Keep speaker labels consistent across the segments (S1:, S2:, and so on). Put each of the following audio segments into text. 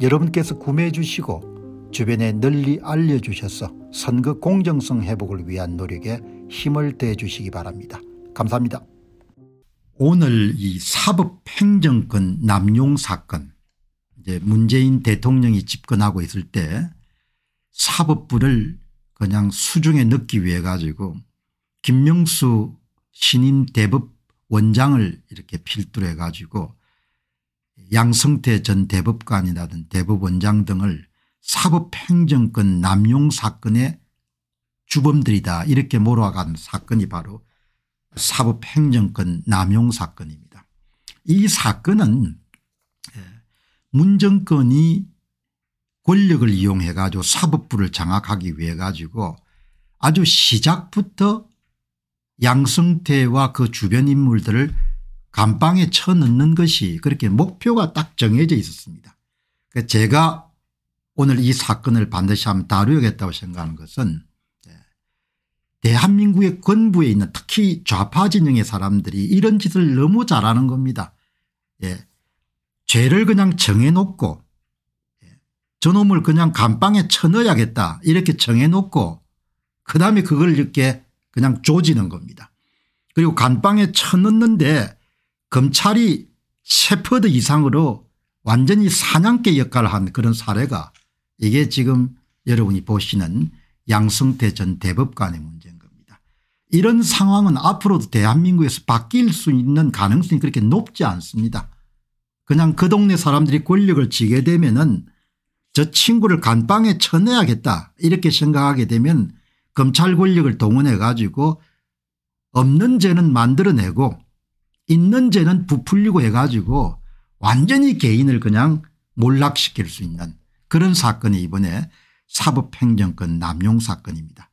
S1: 여러분께서 구매해 주시고 주변에 널리 알려주셔서 선거 공정성 회복을 위한 노력에 힘을 대 주시기 바랍니다. 감사합니다. 오늘 이 사법행정권 남용 사건 이제 문재인 대통령이 집권하고 있을 때 사법부를 그냥 수중에 넣기 위해 가지고 김명수 신임 대법 원장을 이렇게 필두로 해 가지고 양성태 전 대법관이라든 대법원장 등을 사법행정권 남용 사건의 주범들이다 이렇게 몰아간 사건이 바로 사법행정권 남용 사건입니다. 이 사건은 예, 문정권이 권력을 이용해 가지고 사법부를 장악하기 위해 가지고 아주 시작부터 양승태와 그 주변 인물들을 감방에 쳐넣는 것이 그렇게 목표가 딱 정해져 있었습니다. 그러니까 제가 오늘 이 사건을 반드시 한번 다루겠다고 생각하는 것은 예, 대한민국의 권부에 있는 특히 좌파 진영의 사람들이 이런 짓을 너무 잘하는 겁니다. 예. 죄를 그냥 정해놓고 예, 저놈을 그냥 감방에 쳐넣어야겠다 이렇게 정해놓고 그다음에 그걸 이렇게 그냥 조지는 겁니다. 그리고 감방에 쳐넣는데 검찰이 셰퍼드 이상으로 완전히 사냥개 역할을 한 그런 사례가 이게 지금 여러분이 보시는 양승태 전 대법관의 문제인 겁니다. 이런 상황은 앞으로도 대한민국에서 바뀔 수 있는 가능성이 그렇게 높지 않습니다. 그냥 그 동네 사람들이 권력을 지게 되면 은저 친구를 간방에 쳐내야겠다 이렇게 생각하게 되면 검찰 권력을 동원해 가지고 없는 죄는 만들어내고 있는 죄는 부풀리고 해가지고 완전히 개인을 그냥 몰락시킬 수 있는 그런 사건이 이번에 사법행정권 남용 사건입니다.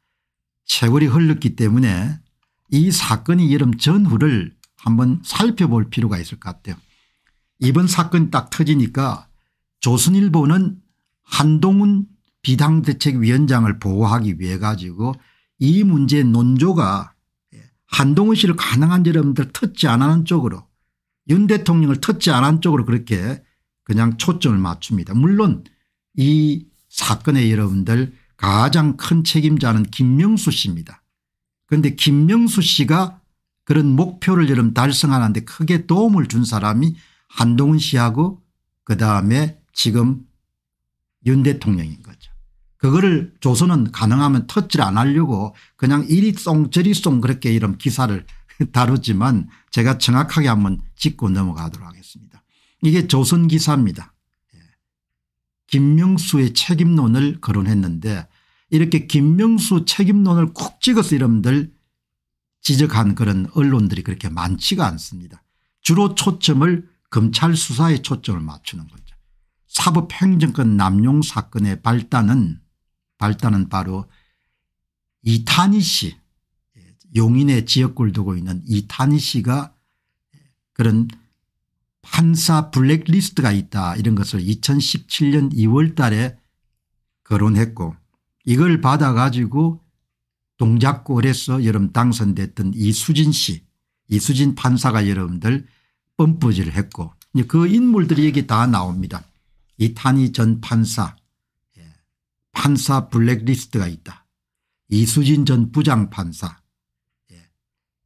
S1: 세월이 흘렀기 때문에 이 사건이 여름 전후를 한번 살펴볼 필요가 있을 것 같아요. 이번 사건이 딱 터지니까 조선일보는 한동훈 비당대책위원장을 보호하기 위해 가지고 이 문제의 논조가 한동훈 씨를 가능한 여러분들 터치 안 하는 쪽으로 윤 대통령을 터치 안 하는 쪽으로 그렇게 그냥 초점을 맞춥니다. 물론 이 사건의 여러분들 가장 큰 책임자는 김명수 씨입니다. 그런데 김명수 씨가 그런 목표를 여러분 달성하는데 크게 도움을 준 사람이 한동훈 씨하고 그다음에 지금 윤 대통령인 거죠. 그거를 조선은 가능하면 터치를 안 하려고 그냥 이리송 저리송 그렇게 이런 기사를 다루지만 제가 정확하게 한번 짚고 넘어가도록 하겠습니다. 이게 조선 기사입니다. 예. 김명수의 책임론을 거론했는데 이렇게 김명수 책임론을 콕 찍어서 이름들 지적한 그런 언론들이 그렇게 많지가 않습니다. 주로 초점을 검찰 수사에 초점을 맞추는 거죠. 사법행정권 남용 사건의 발단은 발단은 바로 이타니씨 용인의 지역구를 두고 있는 이타니 씨가 그런 판사 블랙리스트가 있다 이런 것을 2017년 2월 달에 거론했고 이걸 받아 가지고 동작골에서 여름 당선됐던 이수진 씨 이수진 판사가 여러분들 뻔뿌질을 했고 그 인물들이 여기 다 나옵니다. 이타니전 판사 판사 블랙리스트가 있다. 이수진 전 부장판사 예.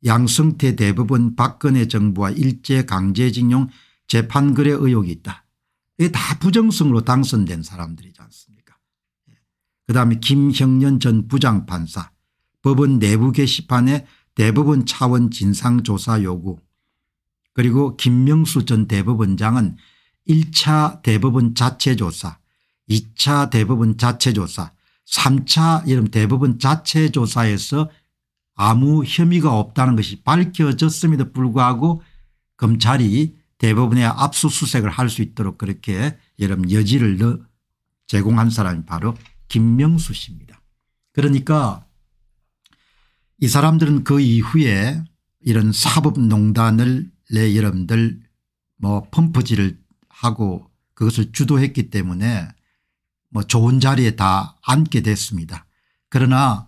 S1: 양승태 대법원 박근혜 정부와 일제강제징용 재판거래 의혹이 있다. 이게 다 부정성으로 당선된 사람들이지 않습니까 예. 그다음에 김형년 전 부장판사 법원 내부 게시판에 대법원 차원 진상조사 요구 그리고 김명수 전 대법원장은 1차 대법원 자체 조사 2차 대법원 자체조사 3차 이런 대법원 자체조사에서 아무 혐의가 없다는 것이 밝혀졌음에도 불구하고 검찰이 대법원의 압수수색을 할 수 있도록 그렇게 여러분 여지를 넣, 제공한 사람이 바로 김명수 씨입니다. 그러니까 이 사람들은 그 이후에 이런 사법농단을 내 여러분들 뭐 펌프질을 하고 그것을 주도했기 때문에 뭐 좋은 자리에 다 앉게 됐습니다. 그러나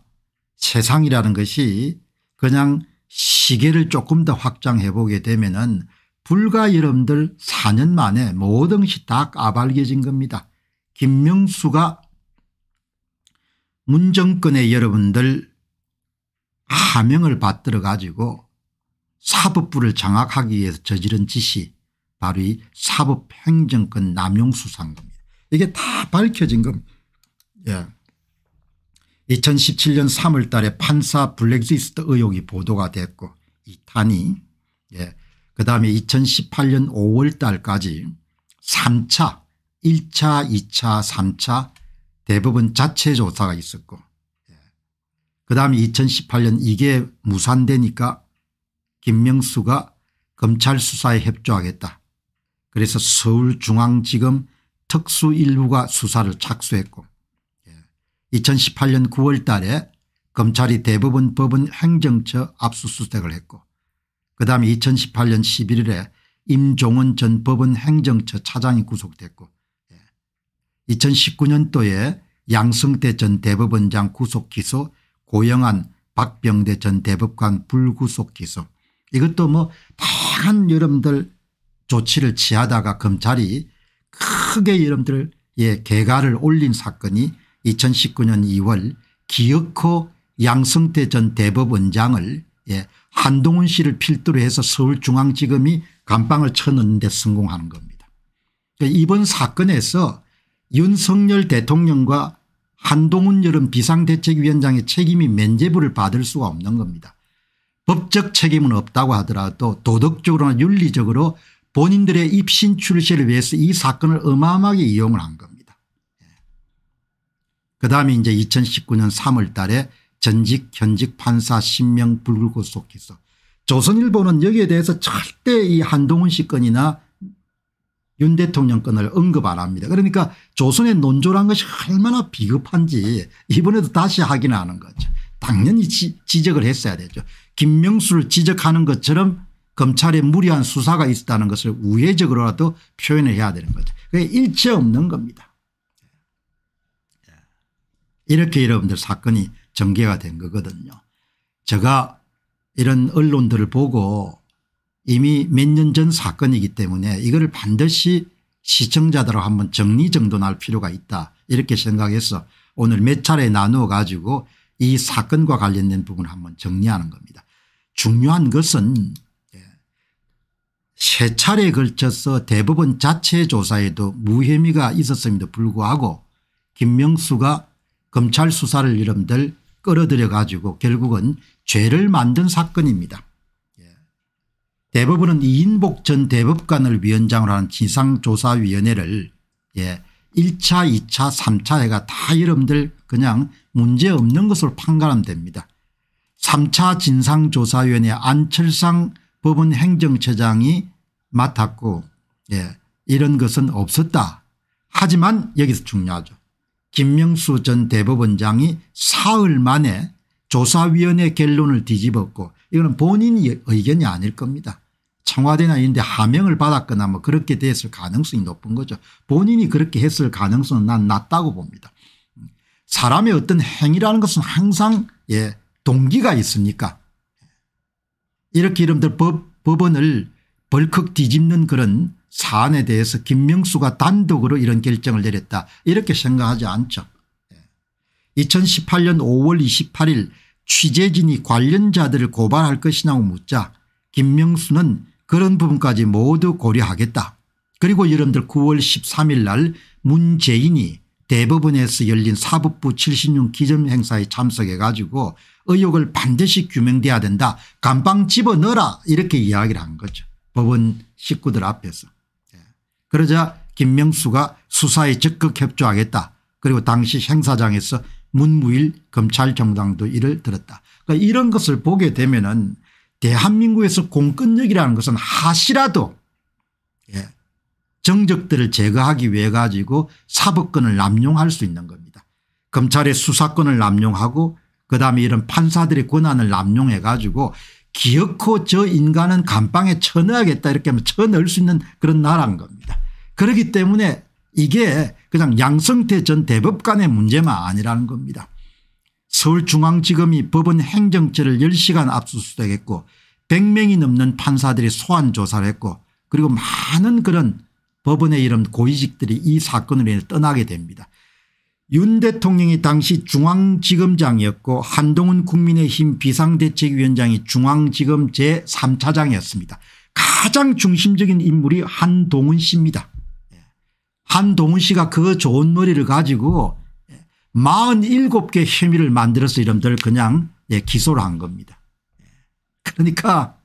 S1: 세상이라는 것이 그냥 시계를 조금 더 확장해 보게 되면 은 불과 여러분들 4년 만에 모든 것이 다 까발겨진 겁니다. 김명수가 문정권의 여러분들 하명을 받들어 가지고 사법부를 장악하기 위해서 저지른 짓이 바로 이 사법행정권 남용 수사입니다. 이게 다 밝혀진 겁니다. 예. 2017년 3월 달에 판사 블랙리스트 의혹이 보도가 됐고 이탄이 예. 그다음에 2018년 5월 달까지 3차 1차 2차 3차 대법원 자체 조사가 있었고 예. 그다음에 2018년 이게 무산되니까 김명수가 검찰 수사에 협조하겠다. 그래서 서울중앙지검 특수일부가 수사를 착수했고 2018년 예, 9월 달에 검찰이 대법원 법원 행정처 압수수색을 했고 그다음 2018년 11일에 임종원 전 법원 행정처 차장이 구속됐고 2019년도에 예, 양승태 전 대법원장 구속기소 고영한 박병대 전 대법관 불구속기소 이것도 뭐 다양한 여러분들 조치를 취하다가 검찰이 크게 여러분들 예, 개가를 올린 사건이 2019년 2월 기어코 양성태전 대법원장을 예, 한동훈 씨를 필두로 해서 서울중앙지검이 감방을 쳐넣는데 성공하는 겁니다. 그러니까 이번 사건에서 윤석열 대통령과 한동훈 여름 비상대책위원장의 책임이 면제부를 받을 수가 없는 겁니다. 법적 책임은 없다고 하더라도 도덕적으로나 윤리적으로 본인들의 입신 출세를 위해서 이 사건을 어마어마하게 이용을 한 겁니다. 예. 그 다음에 이제 2019년 3월 달에 전직 현직 판사 신명 불구고 기소 조선일보는 여기에 대해서 절대 이 한동훈 씨 건이나 윤 대통령 건을 언급 안 합니다. 그러니까 조선의 논조란 것이 얼마나 비겁한지 이번에도 다시 확인하는 거죠. 당연히 지, 적을 했어야 되죠. 김명수를 지적하는 것처럼 검찰의 무리한 수사가 있었다는 것을 우회적으로라도 표현을 해야 되는 거죠. 그게 일체 없는 겁니다. 예. 이렇게 여러분들 사건이 전개가 된 거거든요. 제가 이런 언론들을 보고 이미 몇 년 전 사건이기 때문에 이걸 반드시 시청자들하고 한번 정리정돈할 필요가 있다 이렇게 생각해서 오늘 몇 차례 나누어 가지고 이 사건과 관련된 부분을 한번 정리하는 겁니다. 중요한 것은 세 차례에 걸쳐서 대법원 자체 조사에도 무혐의가 있었음에도 불구하고 김명수가 검찰 수사를 이름들 끌어들여 가지고 결국은 죄를 만든 사건입니다. 예. 대법원은 이인복 전 대법관을 위원장으로 하는 지상조사위원회를 예, 1차 2차 3차 해가 다 여러분들 그냥 문제없는 것으로 판가름 됩니다. 3차 진상조사위원회 안철상 법원 행정처장이 맡았고 예, 이런 것은 없었다. 하지만 여기서 중요하죠. 김명수 전 대법원장이 사흘 만에 조사위원회 결론을 뒤집었고 이거는 본인이 의견이 아닐 겁니다. 청와대나 이런 데 하명을 받았거나 뭐 그렇게 됐을 가능성이 높은 거죠. 본인이 그렇게 했을 가능성은 난 낮다고 봅니다. 사람의 어떤 행위라는 것은 항상 예, 동기가 있으니까 이렇게 이름들 법, 법원을 벌컥 뒤집는 그런 사안에 대해서 김명수가 단독으로 이런 결정을 내렸다 이렇게 생각하지 않죠. 2018년 5월 28일 취재진이 관련자들을 고발할 것이냐고 묻자 김명수는 그런 부분까지 모두 고려하겠다. 그리고 여러분들 9월 13일 날 문재인이 대법원에서 열린 사법부 76 기점 행사에 참석해 가지고 의혹을 반드시 규명돼야 된다 감방 집어넣어라 이렇게 이야기를 한 거죠 법원 식구들 앞에서 예. 그러자 김명수가 수사에 적극 협조하겠다 그리고 당시 행사장에서 문무일 검찰총장도 이를 들었다 그러니까 이런 것을 보게 되면 은 대한민국에서 공권력이라는 것은 하시라도 예. 정적들을 제거하기 위해 가지고 사법권을 남용할 수 있는 겁니다. 검찰의 수사권을 남용하고 그다음에 이런 판사들의 권한을 남용해 가지고 기어코 저 인간은 감방에 쳐넣어야겠다 이렇게 하면 쳐넣을 수 있는 그런 나라인 겁니다. 그렇기 때문에 이게 그냥 양성태 전 대법관의 문제만 아니라는 겁니다. 서울중앙지검이 법원 행정처를 10시간 압수수색했고 100명이 넘는 판사들이 소환 조사를 했고 그리고 많은 그런 법원의 이런 고위직들이 이 사건으로 인해 떠나게 됩니다. 윤 대통령이 당시 중앙지검장이었고 한동훈 국민의힘 비상대책위원장이 중앙지검 제3차장이었습니다. 가장 중심적인 인물이 한동훈 씨입니다. 예. 한동훈 씨가 그 좋은 머리를 가지고 47개 예, 혐의를 만들어서 이름들 그냥 예, 기소를 한 겁니다. 그러니까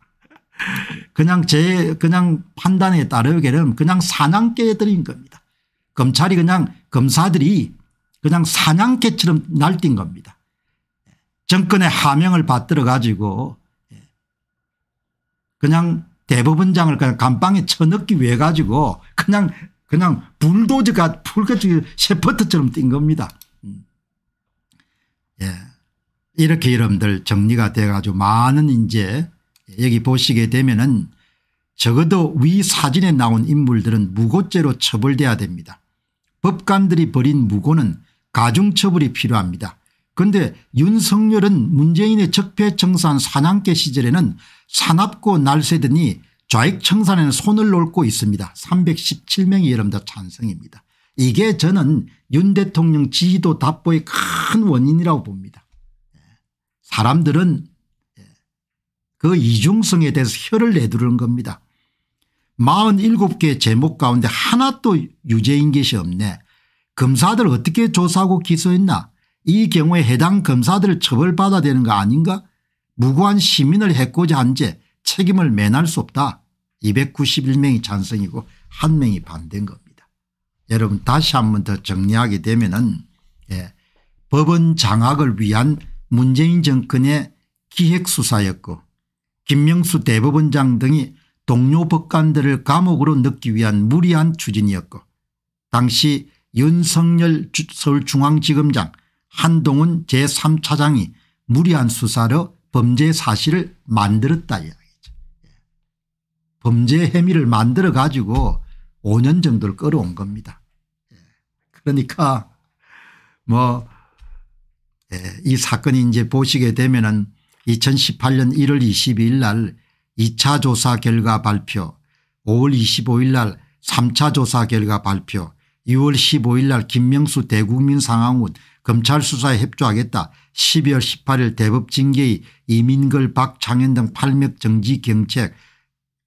S1: 그냥 제 그냥 판단에 따르기는 그냥 사냥개에 들인 겁니다. 검찰이 그냥 검사들이 그냥 사냥개처럼 날뛴 겁니다. 정권의 하명을 받들어 가지고 예. 그냥 대법원장을 그냥 감방에 쳐넣기 위해 가지고 그냥 그냥 불도저가 풀같이 셰퍼트처럼 뛴 겁니다. 음. 예. 이렇게 여러분들 정리가 돼가지고 많은 이제 여기 보시게 되면은 적어도 위 사진에 나온 인물들은 무고죄로 처벌돼야 됩니다. 법관들이 벌인 무고는 가중처벌이 필요합니다. 그런데 윤석열은 문재인의 적폐청산 사냥개 시절에는 사납고 날새더니 좌익청산에는 손을 놓고 있습니다. 317명이 여러분들 찬성입니다. 이게 저는 윤 대통령 지지도 답보의 큰 원인이라고 봅니다. 예. 사람들은 그 이중성에 대해서 혀를 내두르는 겁니다. 47개 제목 가운데 하나도 유죄인 것이 없네. 검사들 어떻게 조사하고 기소했나 이 경우에 해당 검사들을 처벌받아야 되는 거 아닌가 무고한 시민을 해코지한죄 책임을 면할 수 없다. 291명이 찬성이고 한 명이 반대인 겁니다. 여러분 다시 한 번 더 정리하게 되면 은 예, 법원 장악을 위한 문재인 정권의 기획수사였고 김명수 대법원장 등이 동료 법관들을 감옥으로 넣기 위한 무리한 추진이었고 당시 윤석열 서울중앙지검장 한동훈 제3차장이 무리한 수사로 범죄 사실을 만들었다 이야기죠. 예. 범죄 혐의를 만들어 가지고 5년 정도를 끌어온 겁니다. 예. 그러니까 뭐이 예, 사건이 이제 보시게 되면은 2018년 1월 22일 날 2차 조사 결과 발표 5월 25일 날 3차 조사 결과 발표 2월 15일 날 김명수 대국민 상황훈 검찰 수사에 협조하겠다 12월 18일 대법 징계의 이민걸 박창현 등 팔맥 정지 경책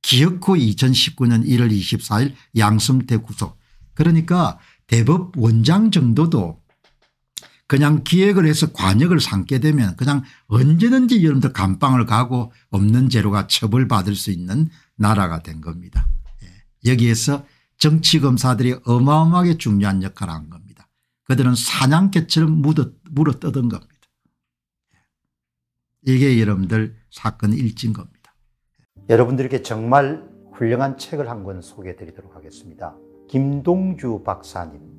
S1: 기어코 2019년 1월 24일 양승태 구속 그러니까 대법 원장 정도도 그냥 기획을 해서 관역을 삼게 되면 그냥 언제든지 여러분들 감방을 가고 없는 재료가 처벌받을 수 있는 나라가 된 겁니다. 예. 여기에서 정치검사들이 어마어마하게 중요한 역할을 한 겁니다. 그들은 사냥개처럼 물어, 물어 뜯은 겁니다. 예. 이게 여러분들 사건 일진 겁니다. 예. 여러분들께 정말 훌륭한 책을 한 권 소개해 드리도록 하겠습니다. 김동주 박사님